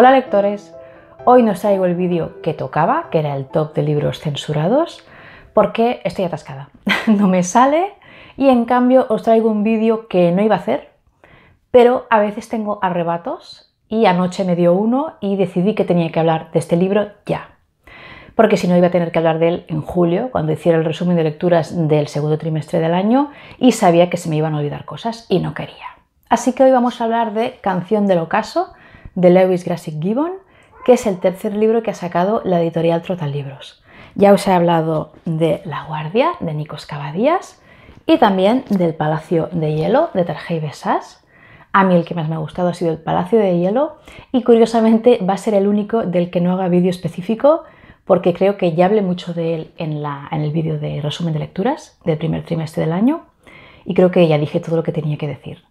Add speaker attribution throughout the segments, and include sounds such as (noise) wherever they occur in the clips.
Speaker 1: Hola lectores, hoy os traigo el vídeo que tocaba, que era el top de libros censurados, porque estoy atascada, (laughs) no me sale y en cambio os traigo un vídeo que no iba a hacer, pero a veces tengo arrebatos y anoche me dio uno y decidí que tenía que hablar de este libro ya, porque si no iba a tener que hablar de él en julio, cuando hiciera el resumen de lecturas del segundo trimestre del año y sabía que se me iban a olvidar cosas y no quería. Así que hoy vamos a hablar de Canción del Ocaso, de Lewis Grassic Gibbon, que es el tercer libro que ha sacado la editorial Libros Ya os he hablado de La Guardia, de Nicos Cavadías, y también del Palacio de Hielo, de Tarjei Besas. A mí el que más me ha gustado ha sido el Palacio de Hielo, y curiosamente va a ser el único del que no haga vídeo específico, porque creo que ya hablé mucho de él en, en el vídeo de resumen de lecturas del primer trimestre del año, y creo que ya dije todo lo que tenía que decir.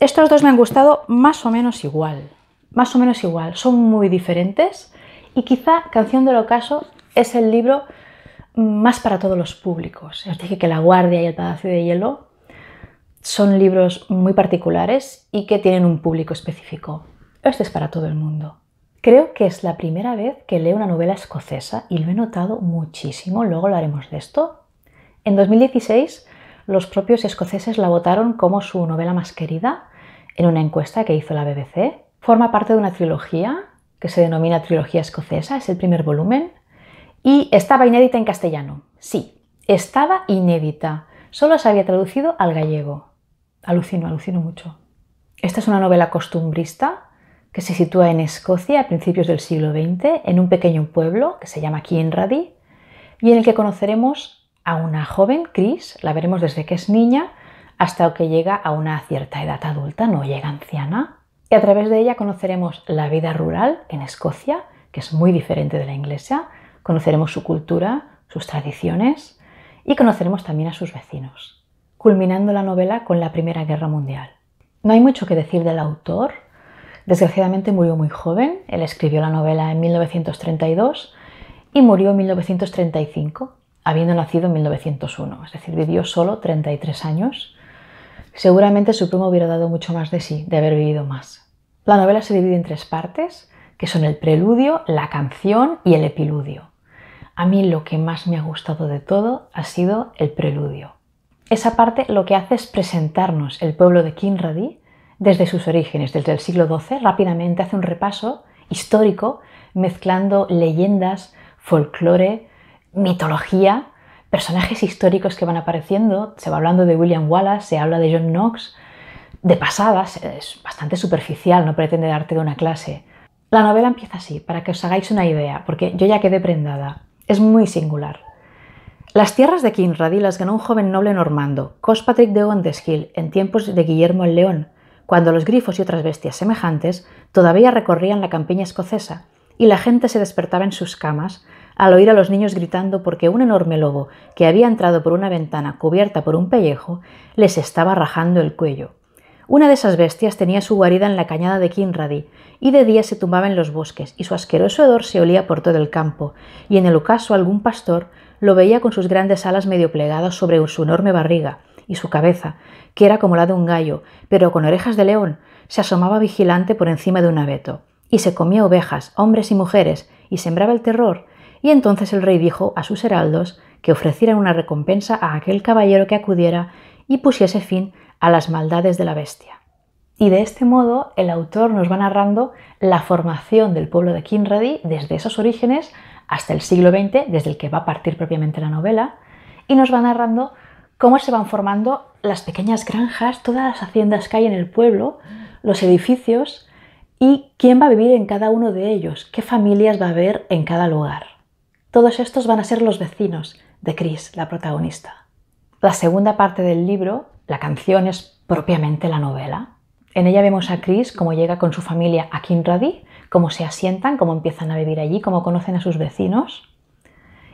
Speaker 1: Estos dos me han gustado más o menos igual más o menos igual, son muy diferentes y quizá Canción del Ocaso es el libro más para todos los públicos. Os dije que La Guardia y El Palacio de Hielo son libros muy particulares y que tienen un público específico. Este es para todo el mundo. Creo que es la primera vez que leo una novela escocesa y lo he notado muchísimo, luego hablaremos de esto. En 2016 los propios escoceses la votaron como su novela más querida en una encuesta que hizo la BBC Forma parte de una trilogía que se denomina Trilogía Escocesa, es el primer volumen, y estaba inédita en castellano. Sí, estaba inédita, solo se había traducido al gallego. Alucino, alucino mucho. Esta es una novela costumbrista que se sitúa en Escocia a principios del siglo XX, en un pequeño pueblo que se llama Kinradi, y en el que conoceremos a una joven, Chris, la veremos desde que es niña hasta que llega a una cierta edad adulta, no llega anciana, y a través de ella conoceremos la vida rural en Escocia, que es muy diferente de la inglesa, conoceremos su cultura, sus tradiciones y conoceremos también a sus vecinos, culminando la novela con la Primera Guerra Mundial. No hay mucho que decir del autor, desgraciadamente murió muy joven, él escribió la novela en 1932 y murió en 1935, habiendo nacido en 1901, es decir, vivió solo 33 años seguramente su primo hubiera dado mucho más de sí, de haber vivido más. La novela se divide en tres partes, que son el preludio, la canción y el epiludio. A mí lo que más me ha gustado de todo ha sido el preludio. Esa parte lo que hace es presentarnos el pueblo de Kinradi desde sus orígenes, desde el siglo XII, rápidamente hace un repaso histórico mezclando leyendas, folclore, mitología personajes históricos que van apareciendo, se va hablando de William Wallace, se habla de John Knox, de pasadas, es bastante superficial, no pretende darte de una clase. La novela empieza así, para que os hagáis una idea, porque yo ya quedé prendada. Es muy singular. Las tierras de Kinradi las ganó un joven noble normando, Cospatrick de Gondeskill, en tiempos de Guillermo el León, cuando los grifos y otras bestias semejantes todavía recorrían la campiña escocesa, y la gente se despertaba en sus camas al oír a los niños gritando porque un enorme lobo que había entrado por una ventana cubierta por un pellejo les estaba rajando el cuello. Una de esas bestias tenía su guarida en la cañada de Kinradi, y de día se tumbaba en los bosques, y su asqueroso hedor se olía por todo el campo, y en el ocaso algún pastor lo veía con sus grandes alas medio plegadas sobre su enorme barriga, y su cabeza, que era como la de un gallo, pero con orejas de león, se asomaba vigilante por encima de un abeto, y se comía ovejas, hombres y mujeres, y sembraba el terror, y entonces el rey dijo a sus heraldos que ofrecieran una recompensa a aquel caballero que acudiera y pusiese fin a las maldades de la bestia. Y de este modo el autor nos va narrando la formación del pueblo de Kinradi desde esos orígenes hasta el siglo XX, desde el que va a partir propiamente la novela, y nos va narrando cómo se van formando las pequeñas granjas, todas las haciendas que hay en el pueblo, los edificios y quién va a vivir en cada uno de ellos, qué familias va a haber en cada lugar. Todos estos van a ser los vecinos de Chris, la protagonista. La segunda parte del libro, la canción, es propiamente la novela. En ella vemos a Chris cómo llega con su familia a Kinrady, cómo se asientan, cómo empiezan a vivir allí, cómo conocen a sus vecinos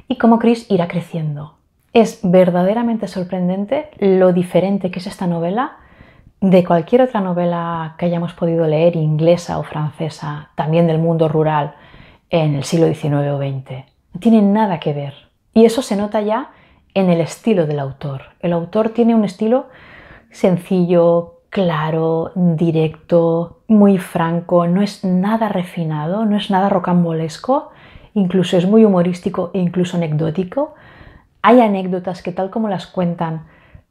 Speaker 1: y cómo Chris irá creciendo. Es verdaderamente sorprendente lo diferente que es esta novela de cualquier otra novela que hayamos podido leer, inglesa o francesa, también del mundo rural, en el siglo XIX o XX tiene nada que ver. Y eso se nota ya en el estilo del autor. El autor tiene un estilo sencillo, claro, directo, muy franco, no es nada refinado, no es nada rocambolesco, incluso es muy humorístico e incluso anecdótico. Hay anécdotas que tal como las cuentan,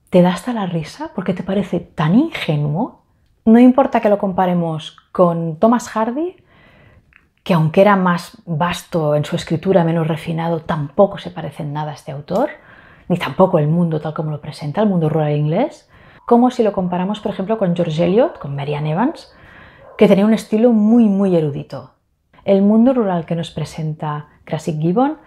Speaker 1: te da hasta la risa porque te parece tan ingenuo. No importa que lo comparemos con Thomas Hardy, que aunque era más vasto en su escritura, menos refinado, tampoco se parece en nada a este autor, ni tampoco el mundo tal como lo presenta, el mundo rural inglés, como si lo comparamos, por ejemplo, con George Eliot, con Marianne Evans, que tenía un estilo muy, muy erudito. El mundo rural que nos presenta Classic Gibbon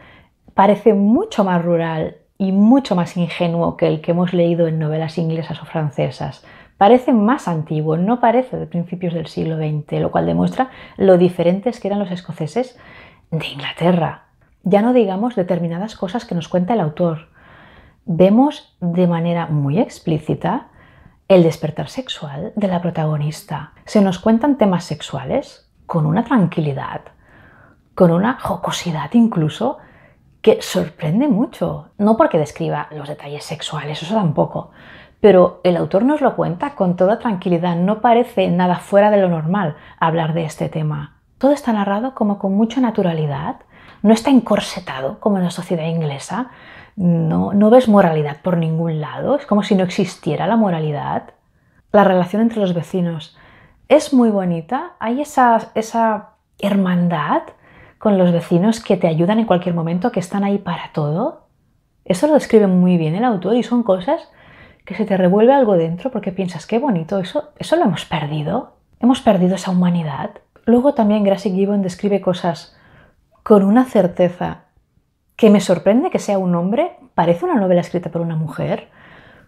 Speaker 1: parece mucho más rural y mucho más ingenuo que el que hemos leído en novelas inglesas o francesas parece más antiguo, no parece de principios del siglo XX, lo cual demuestra lo diferentes que eran los escoceses de Inglaterra. Ya no digamos determinadas cosas que nos cuenta el autor. Vemos de manera muy explícita el despertar sexual de la protagonista. Se nos cuentan temas sexuales con una tranquilidad, con una jocosidad incluso, que sorprende mucho, no porque describa los detalles sexuales, eso tampoco, pero el autor nos lo cuenta con toda tranquilidad, no parece nada fuera de lo normal hablar de este tema. Todo está narrado como con mucha naturalidad, no está encorsetado como en la sociedad inglesa, no, no ves moralidad por ningún lado, es como si no existiera la moralidad. La relación entre los vecinos es muy bonita, hay esa hermandad con los vecinos que te ayudan en cualquier momento, que están ahí para todo. Eso lo describe muy bien el autor y son cosas que se te revuelve algo dentro porque piensas, qué bonito, eso, eso lo hemos perdido. Hemos perdido esa humanidad. Luego también Gracie Gibbon describe cosas con una certeza que me sorprende que sea un hombre, parece una novela escrita por una mujer,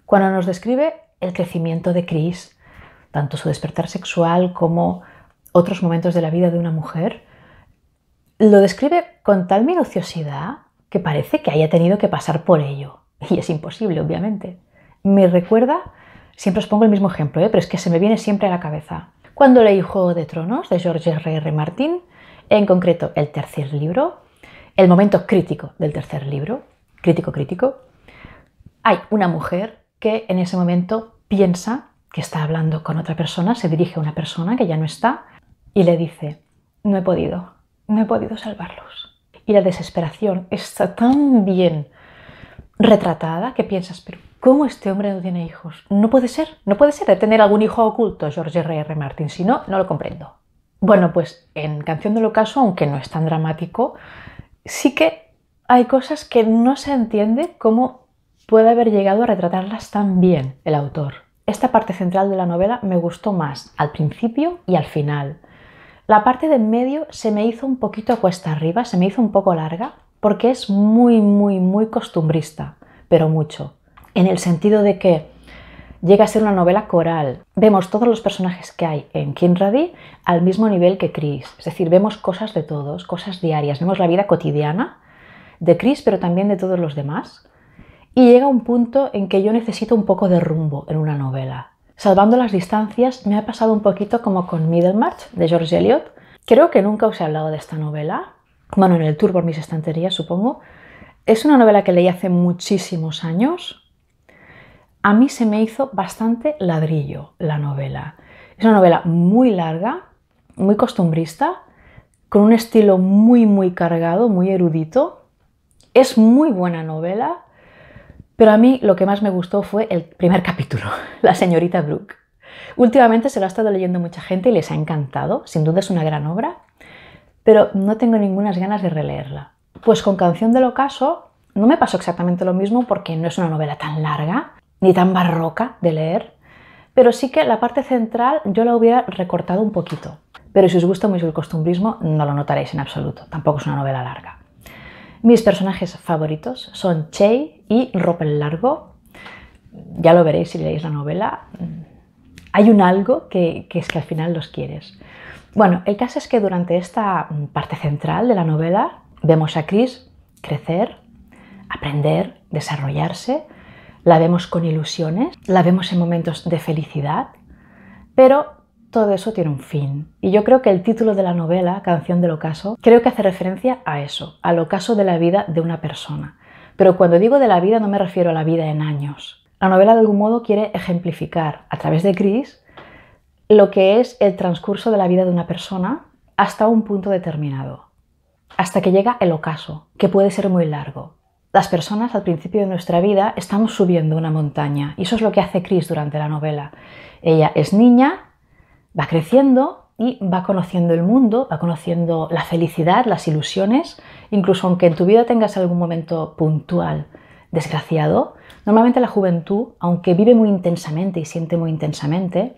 Speaker 1: cuando nos describe el crecimiento de Chris, tanto su despertar sexual como otros momentos de la vida de una mujer, lo describe con tal minuciosidad que parece que haya tenido que pasar por ello. Y es imposible, obviamente. Me recuerda, siempre os pongo el mismo ejemplo, ¿eh? pero es que se me viene siempre a la cabeza. Cuando leí Juego de Tronos de George R. R. Martin, en concreto el tercer libro, el momento crítico del tercer libro, crítico crítico, hay una mujer que en ese momento piensa que está hablando con otra persona, se dirige a una persona que ya no está y le dice, no he podido, no he podido salvarlos. Y la desesperación está tan bien retratada que piensas, pero ¿cómo este hombre no tiene hijos? No puede ser, no puede ser de tener algún hijo oculto, George R. R. Martin, si no, no lo comprendo. Bueno, pues en Canción del Ocaso, aunque no es tan dramático, sí que hay cosas que no se entiende cómo puede haber llegado a retratarlas tan bien el autor. Esta parte central de la novela me gustó más al principio y al final. La parte de en medio se me hizo un poquito cuesta arriba, se me hizo un poco larga, porque es muy, muy, muy costumbrista, pero mucho. En el sentido de que llega a ser una novela coral. Vemos todos los personajes que hay en Kinradi al mismo nivel que Chris. Es decir, vemos cosas de todos, cosas diarias, vemos la vida cotidiana de Chris, pero también de todos los demás. Y llega un punto en que yo necesito un poco de rumbo en una novela. Salvando las distancias, me ha pasado un poquito como con Middlemarch de George Eliot. Creo que nunca os he hablado de esta novela. Bueno, en el tour por mis estanterías, supongo. Es una novela que leí hace muchísimos años. A mí se me hizo bastante ladrillo la novela. Es una novela muy larga, muy costumbrista, con un estilo muy, muy cargado, muy erudito. Es muy buena novela, pero a mí lo que más me gustó fue el primer capítulo, (laughs) La señorita Brooke. Últimamente se lo ha estado leyendo mucha gente y les ha encantado, sin duda es una gran obra, pero no tengo ninguna ganas de releerla. Pues con Canción del Ocaso no me pasó exactamente lo mismo porque no es una novela tan larga ni tan barroca de leer, pero sí que la parte central yo la hubiera recortado un poquito. Pero si os gusta mucho el costumbrismo no lo notaréis en absoluto, tampoco es una novela larga. Mis personajes favoritos son Chey, y ropa el Largo. Ya lo veréis si leéis la novela. Hay un algo que, es que al final los quieres. Bueno, el caso es que durante esta mm, parte central de la novela vemos a Chris crecer, aprender, desarrollarse, la vemos con ilusiones, la vemos en momentos de felicidad, pero todo eso tiene un fin. Y yo creo que el título de la novela, Canción del Ocaso, creo que hace referencia a eso, al ocaso de la vida de una persona. Pero cuando digo de la vida no me refiero a la vida en años. La novela de algún modo quiere ejemplificar a través de Chris, lo que es el transcurso de la vida de una persona hasta un punto determinado, hasta que llega el ocaso, que puede ser muy largo. Las personas al principio de nuestra vida estamos subiendo una montaña y eso es lo que hace Chris durante la novela. Ella es niña, va creciendo y va conociendo el mundo, va conociendo la felicidad, las ilusiones, incluso aunque en tu vida tengas algún momento puntual desgraciado, normalmente la juventud, aunque vive muy intensamente y siente muy intensamente,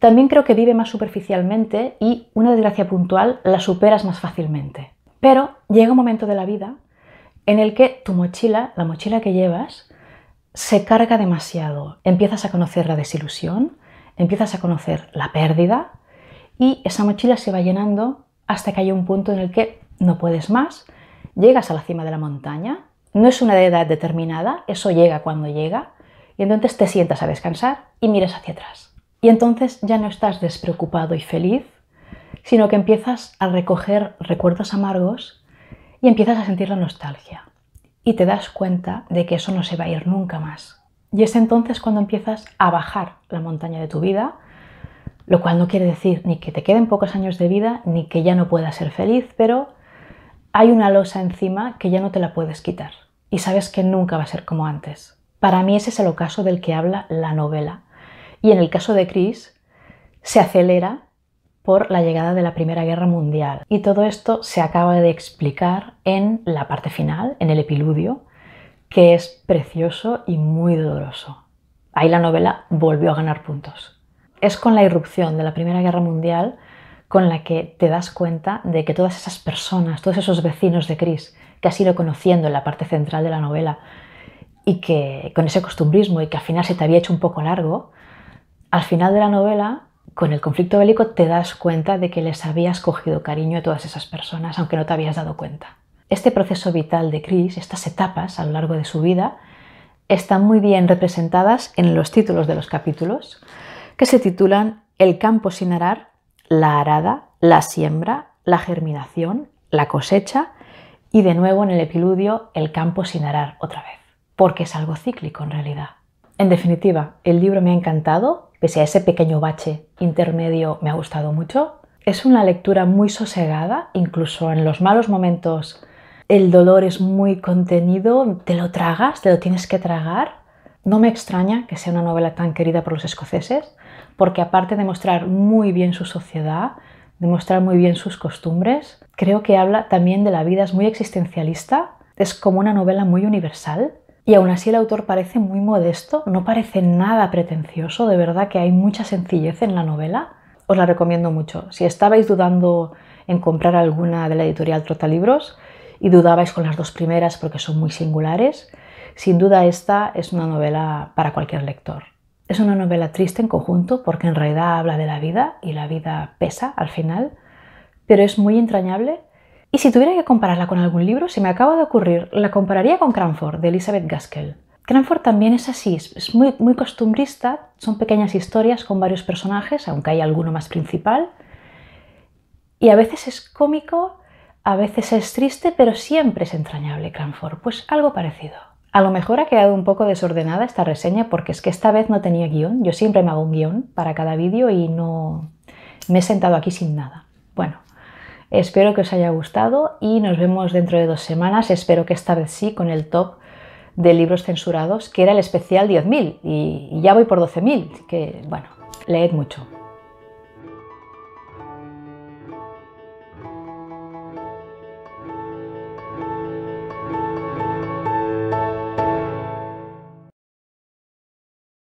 Speaker 1: también creo que vive más superficialmente y una desgracia puntual la superas más fácilmente. Pero llega un momento de la vida en el que tu mochila, la mochila que llevas, se carga demasiado. Empiezas a conocer la desilusión, empiezas a conocer la pérdida, y esa mochila se va llenando hasta que hay un punto en el que no puedes más, llegas a la cima de la montaña, no es una edad determinada, eso llega cuando llega, y entonces te sientas a descansar y miras hacia atrás. Y entonces ya no estás despreocupado y feliz, sino que empiezas a recoger recuerdos amargos y empiezas a sentir la nostalgia. Y te das cuenta de que eso no se va a ir nunca más. Y es entonces cuando empiezas a bajar la montaña de tu vida, lo cual no quiere decir ni que te queden pocos años de vida, ni que ya no puedas ser feliz, pero hay una losa encima que ya no te la puedes quitar y sabes que nunca va a ser como antes. Para mí ese es el ocaso del que habla la novela. Y en el caso de Chris, se acelera por la llegada de la Primera Guerra Mundial. Y todo esto se acaba de explicar en la parte final, en el epiludio, que es precioso y muy doloroso. Ahí la novela volvió a ganar puntos. Es con la irrupción de la Primera Guerra Mundial con la que te das cuenta de que todas esas personas, todos esos vecinos de Chris que has ido conociendo en la parte central de la novela y que con ese costumbrismo y que al final se te había hecho un poco largo, al final de la novela, con el conflicto bélico, te das cuenta de que les habías cogido cariño a todas esas personas, aunque no te habías dado cuenta. Este proceso vital de Chris, estas etapas a lo largo de su vida, están muy bien representadas en los títulos de los capítulos, que se titulan El campo sin arar, la arada, la siembra, la germinación, la cosecha y de nuevo en el epiludio El campo sin arar otra vez, porque es algo cíclico en realidad. En definitiva, el libro me ha encantado, pese a ese pequeño bache intermedio me ha gustado mucho. Es una lectura muy sosegada, incluso en los malos momentos el dolor es muy contenido, te lo tragas, te lo tienes que tragar. No me extraña que sea una novela tan querida por los escoceses, porque aparte de mostrar muy bien su sociedad, de mostrar muy bien sus costumbres, creo que habla también de la vida, es muy existencialista, es como una novela muy universal. Y aún así el autor parece muy modesto, no parece nada pretencioso, de verdad que hay mucha sencillez en la novela. Os la recomiendo mucho. Si estabais dudando en comprar alguna de la editorial Trotalibros y dudabais con las dos primeras porque son muy singulares, sin duda esta es una novela para cualquier lector. Es una novela triste en conjunto porque en realidad habla de la vida y la vida pesa al final, pero es muy entrañable. Y si tuviera que compararla con algún libro, se me acaba de ocurrir, la compararía con Cranford de Elizabeth Gaskell. Cranford también es así, es muy, muy costumbrista, son pequeñas historias con varios personajes, aunque hay alguno más principal. Y a veces es cómico, a veces es triste, pero siempre es entrañable Cranford, pues algo parecido. A lo mejor ha quedado un poco desordenada esta reseña porque es que esta vez no tenía guión. Yo siempre me hago un guión para cada vídeo y no me he sentado aquí sin nada. Bueno, espero que os haya gustado y nos vemos dentro de dos semanas. Espero que esta vez sí con el top de libros censurados, que era el especial 10.000 y ya voy por 12.000, que bueno, leed mucho.